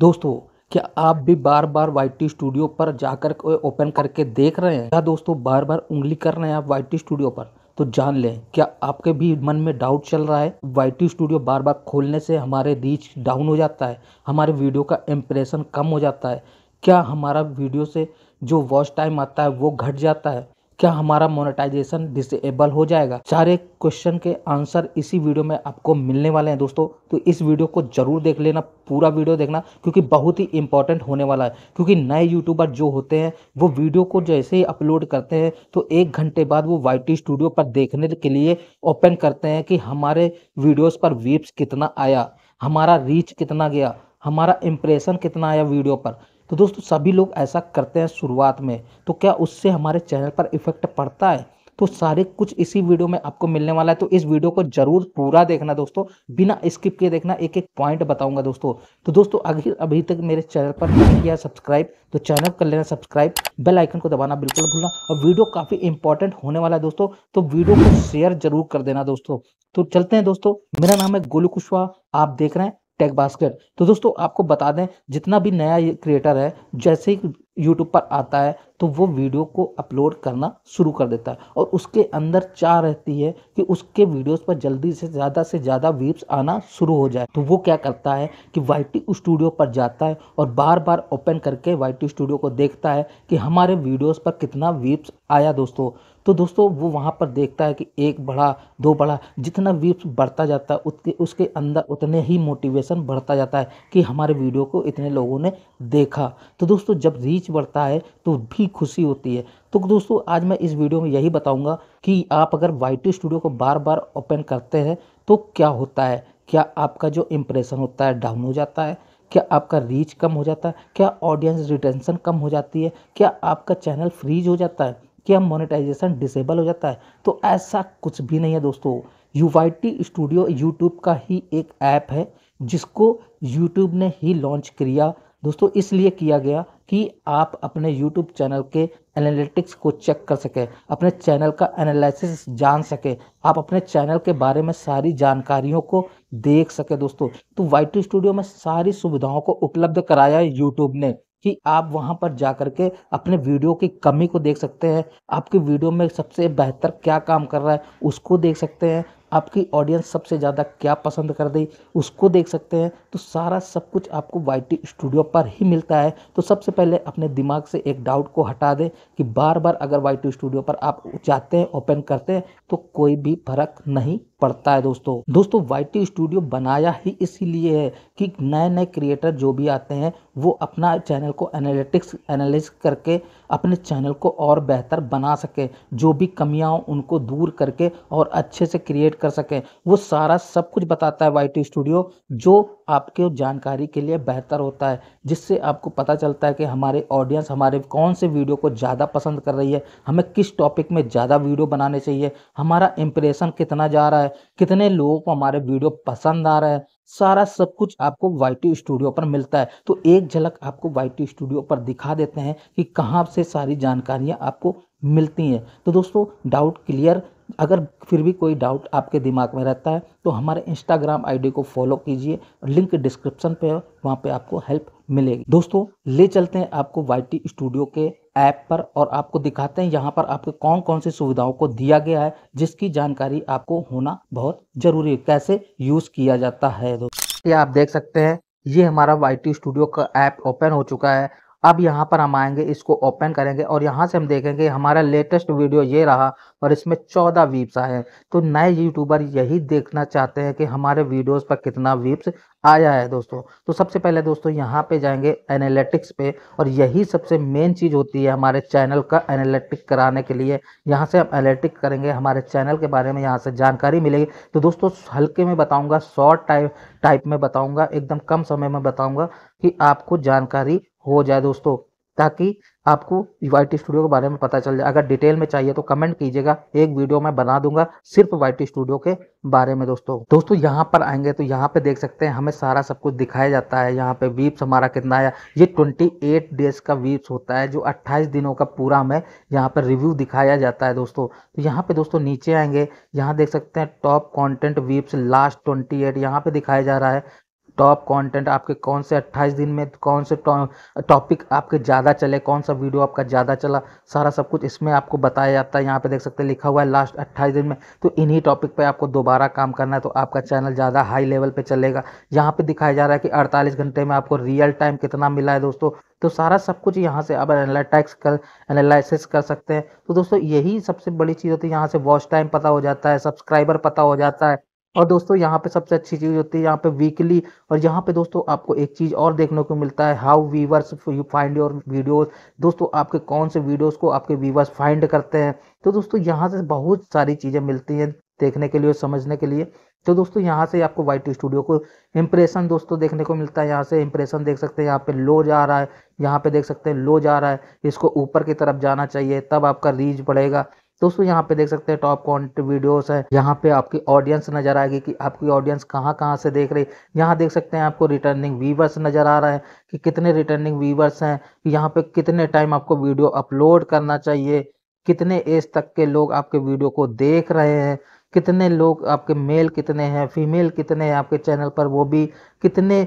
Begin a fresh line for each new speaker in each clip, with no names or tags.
दोस्तों क्या आप भी बार बार वाई टी स्टूडियो पर जाकर ओपन करके देख रहे हैं क्या दोस्तों बार बार उंगली कर रहे हैं आप वाई टी स्टूडियो पर तो जान लें क्या आपके भी मन में डाउट चल रहा है वाई टी स्टूडियो बार बार खोलने से हमारे रीच डाउन हो जाता है हमारे वीडियो का इम्प्रेशन कम हो जाता है क्या हमारा वीडियो से जो वॉच टाइम आता है वो घट जाता है क्या हमारा मोनेटाइजेशन डिसेबल हो जाएगा सारे क्वेश्चन के आंसर इसी वीडियो में आपको मिलने वाले हैं दोस्तों तो इस वीडियो को जरूर देख लेना पूरा वीडियो देखना क्योंकि बहुत ही इंपॉर्टेंट होने वाला है क्योंकि नए यूट्यूबर जो होते हैं वो वीडियो को जैसे ही अपलोड करते हैं तो एक घंटे बाद वो वाई स्टूडियो पर देखने के लिए ओपन करते हैं कि हमारे वीडियोज़ पर वीप्स कितना आया हमारा रीच कितना गया हमारा इम्प्रेशन कितना आया वीडियो पर तो दोस्तों सभी लोग ऐसा करते हैं शुरुआत में तो क्या उससे हमारे चैनल पर इफेक्ट पड़ता है तो सारे कुछ इसी वीडियो में आपको मिलने वाला है तो इस वीडियो को जरूर पूरा देखना दोस्तों बिना स्किप किए देखना एक एक पॉइंट बताऊंगा दोस्तों तो दोस्तों अगर अभी तक मेरे चैनल पर नहीं किया सब्सक्राइब तो चैनल कर लेना सब्सक्राइब बेल आइकन को दबाना बिल्कुल भूलना और वीडियो काफ़ी इंपॉर्टेंट होने वाला है दोस्तों तो वीडियो को शेयर जरूर कर देना दोस्तों तो चलते हैं दोस्तों मेरा नाम है गोलू कुशवाहा आप देख रहे हैं टेक बास्केट तो दोस्तों आपको बता दें जितना भी नया क्रिएटर है जैसे ही यूट्यूब पर आता है तो वो वीडियो को अपलोड करना शुरू कर देता है और उसके अंदर चाह रहती है कि उसके वीडियोस पर जल्दी से ज़्यादा से ज़्यादा व्यूज आना शुरू हो जाए तो वो क्या करता है कि वाई स्टूडियो पर जाता है और बार बार ओपन करके वाई स्टूडियो को देखता है कि हमारे वीडियोज़ पर कितना वीप्स आया दोस्तों तो दोस्तों वो वहाँ पर देखता है कि एक बढ़ा दो बढ़ा जितना वीप्स बढ़ता जाता है उसके उसके अंदर उतने ही मोटिवेशन बढ़ता जाता है कि हमारे वीडियो को इतने लोगों ने देखा तो दोस्तों जब रीच बढ़ता है तो भी खुशी होती है तो दोस्तों आज मैं इस वीडियो में यही बताऊंगा कि आप अगर वाई स्टूडियो को बार बार ओपन करते हैं तो क्या होता है क्या आपका जो इम्प्रेशन होता है डाउन हो जाता है क्या आपका रीच कम हो जाता है क्या ऑडियंस रिटेंशन कम हो जाती है क्या आपका चैनल फ्रीज हो जाता है क्या मोनेटाइजेशन डिसेबल हो जाता है तो ऐसा कुछ भी नहीं है दोस्तों यू स्टूडियो यूट्यूब का ही एक ऐप है जिसको यूट्यूब ने ही लॉन्च किया दोस्तों इसलिए किया गया कि आप अपने YouTube चैनल के एनालिटिक्स को चेक कर सकें अपने चैनल का एनालिसिस जान सकें आप अपने चैनल के बारे में सारी जानकारियों को देख सकें दोस्तों तो वाइट स्टूडियो में सारी सुविधाओं को उपलब्ध कराया है यूट्यूब ने कि आप वहां पर जा करके अपने वीडियो की कमी को देख सकते हैं आपके वीडियो में सबसे बेहतर क्या काम कर रहा है उसको देख सकते हैं आपकी ऑडियंस सबसे ज़्यादा क्या पसंद कर दी उसको देख सकते हैं तो सारा सब कुछ आपको वाई टी स्टूडियो पर ही मिलता है तो सबसे पहले अपने दिमाग से एक डाउट को हटा दें कि बार बार अगर वाई टी स्टूडियो पर आप जाते हैं ओपन करते हैं तो कोई भी फर्क नहीं पड़ता है दोस्तों दोस्तों वाई टी स्टूडियो बनाया ही इसीलिए है कि नए नए क्रिएटर जो भी आते हैं वो अपना चैनल को एनालिटिक्स एनालिस करके अपने चैनल को और बेहतर बना सकें जो भी कमियाँ हों उनको दूर करके और अच्छे से क्रिएट कर सकें वो सारा सब कुछ बताता है वाई स्टूडियो जो आपके जानकारी के लिए बेहतर होता है जिससे आपको पता चलता है कि हमारे ऑडियंस हमारे कौन से वीडियो को ज़्यादा पसंद कर रही है हमें किस टॉपिक में ज़्यादा वीडियो बनाने चाहिए हमारा इम्प्रेशन कितना जा रहा है कितने लोगों को हमारे वीडियो पसंद आ रहा है सारा सब कुछ आपको वाई स्टूडियो पर मिलता है तो एक झलक आपको वाई स्टूडियो पर दिखा देते हैं कि कहाँ से सारी जानकारियाँ आपको मिलती हैं तो दोस्तों डाउट क्लियर अगर फिर भी कोई डाउट आपके दिमाग में रहता है तो हमारे इंस्टाग्राम आईडी को फॉलो कीजिए लिंक डिस्क्रिप्शन पे है वहाँ पे आपको हेल्प मिलेगी दोस्तों ले चलते हैं आपको वाई स्टूडियो के ऐप पर और आपको दिखाते हैं यहाँ पर आपको कौन कौन सी सुविधाओं को दिया गया है जिसकी जानकारी आपको होना बहुत जरूरी है कैसे यूज किया जाता है दोस्तों आप देख सकते हैं ये हमारा वाई टी स्टूडियो का ऐप ओपन हो चुका है अब यहाँ पर हम आएंगे इसको ओपन करेंगे और यहाँ से हम देखेंगे हमारा लेटेस्ट वीडियो ये रहा और इसमें चौदह वीप्स आए हैं तो नए यूट्यूबर यही देखना चाहते हैं कि हमारे वीडियोस पर कितना वीप्स आया है दोस्तों तो सबसे पहले दोस्तों यहाँ पे जाएंगे एनालिटिक्स पे और यही सबसे मेन चीज़ होती है हमारे चैनल का एनालिटिक कराने के लिए यहाँ से हम एनालिटिक करेंगे हमारे चैनल के बारे में यहाँ से जानकारी मिलेगी तो दोस्तों हल्के में बताऊँगा शॉर्ट टाइप टाइप में बताऊँगा एकदम कम समय में बताऊँगा कि आपको जानकारी हो जाए दोस्तों ताकि आपको वाई स्टूडियो के बारे में पता चल जाए अगर डिटेल में चाहिए तो कमेंट कीजिएगा एक वीडियो मैं बना दूंगा सिर्फ वाई स्टूडियो के बारे में दोस्तों दोस्तों यहाँ पर आएंगे तो यहाँ पे देख सकते हैं हमें सारा सब कुछ दिखाया जाता है यहाँ पे वीप्स हमारा कितना आया ये 28 डेज का वीप्स होता है जो 28 दिनों का पूरा हमें यहाँ पर रिव्यू दिखाया जाता है दोस्तों तो यहाँ पे दोस्तों नीचे आएंगे यहाँ देख सकते हैं top content views last twenty eight यहाँ पे दिखाया जा रहा है टॉप कंटेंट आपके कौन से 28 दिन में कौन से टॉपिक आपके ज़्यादा चले कौन सा वीडियो आपका ज़्यादा चला सारा सब कुछ इसमें आपको बताया जाता है यहाँ पे देख सकते हैं लिखा हुआ है लास्ट 28 दिन में तो इन्हीं टॉपिक पे आपको दोबारा काम करना है तो आपका चैनल ज़्यादा हाई लेवल पर चलेगा यहाँ पर दिखाया जा रहा है कि अड़तालीस घंटे में आपको रियल टाइम कितना मिला है दोस्तों तो सारा सब कुछ यहाँ से आप एनालिटिक्स कर एनालिसिस कर सकते हैं तो दोस्तों यही सबसे बड़ी चीज़ होती है यहाँ से वॉच टाइम पता हो जाता है सब्सक्राइबर पता हो जाता है और दोस्तों यहाँ पे सबसे अच्छी चीज़ होती है यहाँ पे वीकली और यहाँ पे दोस्तों आपको एक चीज़ और देखने को मिलता है how viewers you find your videos दोस्तों आपके कौन से वीडियोस को आपके वीवर्स फाइंड करते हैं तो दोस्तों यहाँ से बहुत सारी चीज़ें मिलती हैं देखने के लिए और समझने के लिए तो दोस्तों यहाँ से आपको वाई टी स्टूडियो को इम्प्रेशन दोस्तों देखने को मिलता है यहाँ से इम्प्रेशन देख सकते हैं यहाँ पे लो जा रहा है यहाँ पे देख सकते हैं लो जा रहा है इसको ऊपर की तरफ जाना चाहिए तब आपका रीच बढ़ेगा दोस्तों यहाँ पे देख सकते हैं टॉप कॉन्ट वीडियोस है यहाँ पे आपकी ऑडियंस नजर आएगी कि आपकी ऑडियंस कहाँ कहाँ से देख रही है यहाँ देख सकते हैं आपको रिटर्निंग वीवर्स नजर आ रहा है कि कितने रिटर्निंग वीवर्स हैं यहाँ पे कितने टाइम आपको वीडियो अपलोड करना चाहिए कितने एज तक के लोग आपके वीडियो को देख रहे हैं कितने लोग आपके मेल कितने हैं फीमेल कितने हैं आपके चैनल पर वो भी कितने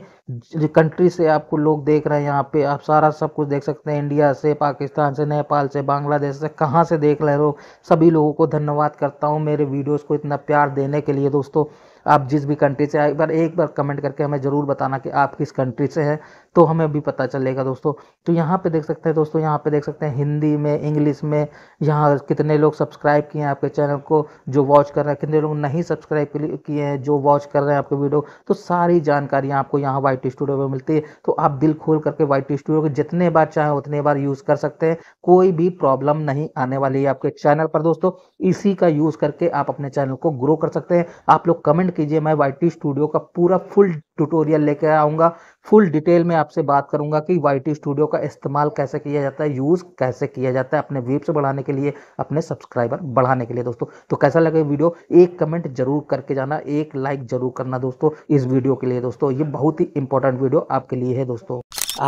कंट्री से आपको लोग देख रहे हैं यहाँ पे आप सारा सब कुछ देख सकते हैं इंडिया से पाकिस्तान से नेपाल से बांग्लादेश से कहाँ से देख रहे हो सभी लोगों को धन्यवाद करता हूँ मेरे वीडियोज़ को इतना प्यार देने के लिए दोस्तों आप जिस भी कंट्री से आए एक बार एक बार कमेंट करके हमें ज़रूर बताना कि आप किस कंट्री से हैं तो हमें भी पता चलेगा दोस्तों तो यहाँ पे देख सकते हैं दोस्तों यहाँ पे देख सकते हैं हिंदी में इंग्लिश में यहाँ कितने लोग सब्सक्राइब किए हैं आपके चैनल को जो वॉच कर रहे हैं कितने लोग नहीं सब्सक्राइब किए हैं जो वॉच कर रहे हैं आपके वीडियो तो सारी जानकारियाँ आपको यहाँ वाई स्टूडियो में मिलती है तो आप दिल खोल करके वाई स्टूडियो को जितने बार चाहें उतने बार यूज़ कर सकते हैं कोई भी प्रॉब्लम नहीं आने वाली है आपके चैनल पर दोस्तों इसी का यूज़ करके आप अपने चैनल को ग्रो कर सकते हैं आप लोग कमेंट कमेंट कीजिए मैं वाई स्टूडियो का पूरा फुल ट्यूटोरियल लेकर आऊँगा फुल डिटेल में आपसे बात करूँगा कि वाई स्टूडियो का इस्तेमाल कैसे किया जाता है यूज़ कैसे किया जाता है अपने व्यूज बढ़ाने के लिए अपने सब्सक्राइबर बढ़ाने के लिए दोस्तों तो कैसा लगे वीडियो एक कमेंट जरूर करके जाना एक लाइक जरूर करना दोस्तों इस वीडियो के लिए दोस्तों ये बहुत ही इंपॉर्टेंट वीडियो आपके लिए है दोस्तों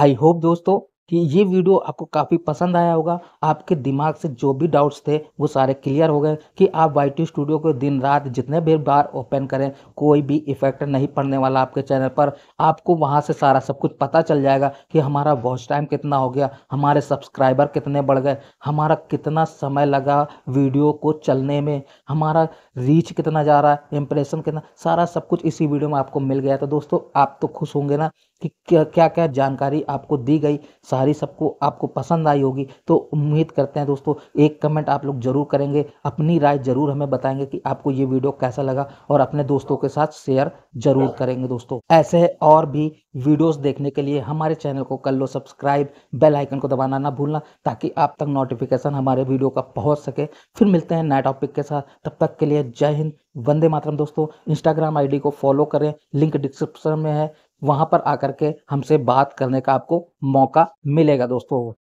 आई होप दोस्तों कि ये वीडियो आपको काफ़ी पसंद आया होगा आपके दिमाग से जो भी डाउट्स थे वो सारे क्लियर हो गए कि आप वाई स्टूडियो को दिन रात जितने भी बार ओपन करें कोई भी इफेक्ट नहीं पड़ने वाला आपके चैनल पर आपको वहाँ से सारा सब कुछ पता चल जाएगा कि हमारा वॉच टाइम कितना हो गया हमारे सब्सक्राइबर कितने बढ़ गए हमारा कितना समय लगा वीडियो को चलने में हमारा रीच कितना जा रहा है इम्प्रेशन कितना सारा सब कुछ इसी वीडियो में आपको मिल गया तो दोस्तों आप तो खुश होंगे ना कि क्या क्या क्या जानकारी आपको दी गई सारी सबको आपको पसंद आई होगी तो उम्मीद करते हैं दोस्तों एक कमेंट आप लोग जरूर करेंगे अपनी राय जरूर हमें बताएंगे कि आपको ये वीडियो कैसा लगा और अपने दोस्तों के साथ शेयर जरूर करेंगे दोस्तों ऐसे और भी वीडियोस देखने के लिए हमारे चैनल को कर लो सब्सक्राइब बेलाइकन को दबाना ना भूलना ताकि आप तक नोटिफिकेशन हमारे वीडियो का पहुँच सके फिर मिलते हैं नए टॉपिक के साथ तब तक के लिए जय हिंद वंदे मातरम दोस्तों इंस्टाग्राम आई को फॉलो करें लिंक डिस्क्रिप्शन में है वहां पर आकर के हमसे बात करने का आपको मौका मिलेगा दोस्तों